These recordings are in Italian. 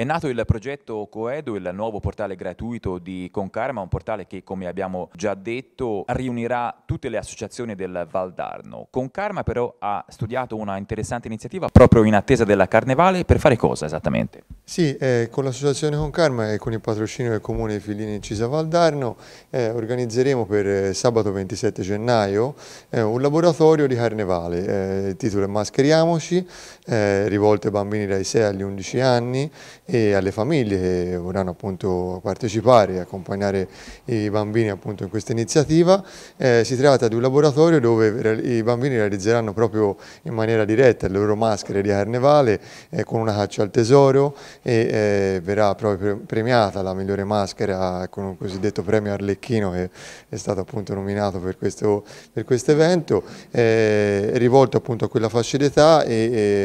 È nato il progetto Coedo, il nuovo portale gratuito di Concarma, un portale che, come abbiamo già detto, riunirà tutte le associazioni del Val d'Arno. Concarma però ha studiato una interessante iniziativa proprio in attesa della Carnevale per fare cosa esattamente? Sì, eh, con l'associazione Con Karma e con il patrocinio del comune Filini in Cisa Valdarno eh, organizzeremo per eh, sabato 27 gennaio eh, un laboratorio di carnevale. Eh, il titolo è Mascheriamoci, rivolto ai bambini dai 6 agli 11 anni e alle famiglie che vorranno appunto partecipare e accompagnare i bambini appunto in questa iniziativa. si tratta di un laboratorio dove i bambini realizzeranno proprio in maniera diretta le loro maschere di carnevale con una caccia al tesoro e eh, verrà proprio premiata la migliore maschera con un cosiddetto premio Arlecchino che è stato appunto nominato per questo per quest evento, eh, rivolto appunto a quella fascia d'età e,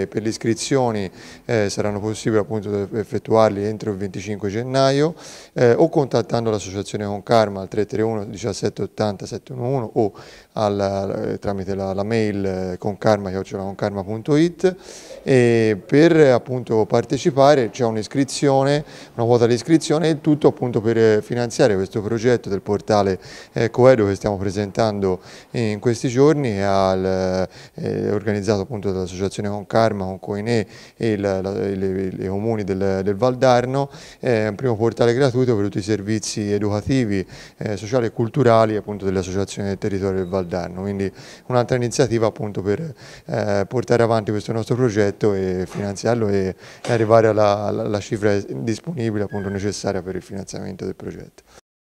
e, per le iscrizioni eh, saranno possibili appunto effettuarli entro il 25 gennaio eh, o contattando l'associazione Concarma al 331 1780 711 o al, tramite la, la mail eh, concarma.it e per appunto partecipare c'è c'è un'iscrizione, una quota di iscrizione e il tutto appunto per eh, finanziare questo progetto del portale eh, Coedo che stiamo presentando in questi giorni al, eh, organizzato appunto dall'associazione Concarma, Concoine e la, la, le, comuni del, del Valdarno, eh, un primo portale gratuito per tutti i servizi educativi, eh, sociali e culturali appunto dell'associazione del territorio del Valdarno, quindi un'altra iniziativa appunto per eh, portare avanti questo nostro progetto e finanziarlo e arrivare alla, alla la, cifra disponibile appunto necessaria per il finanziamento del progetto.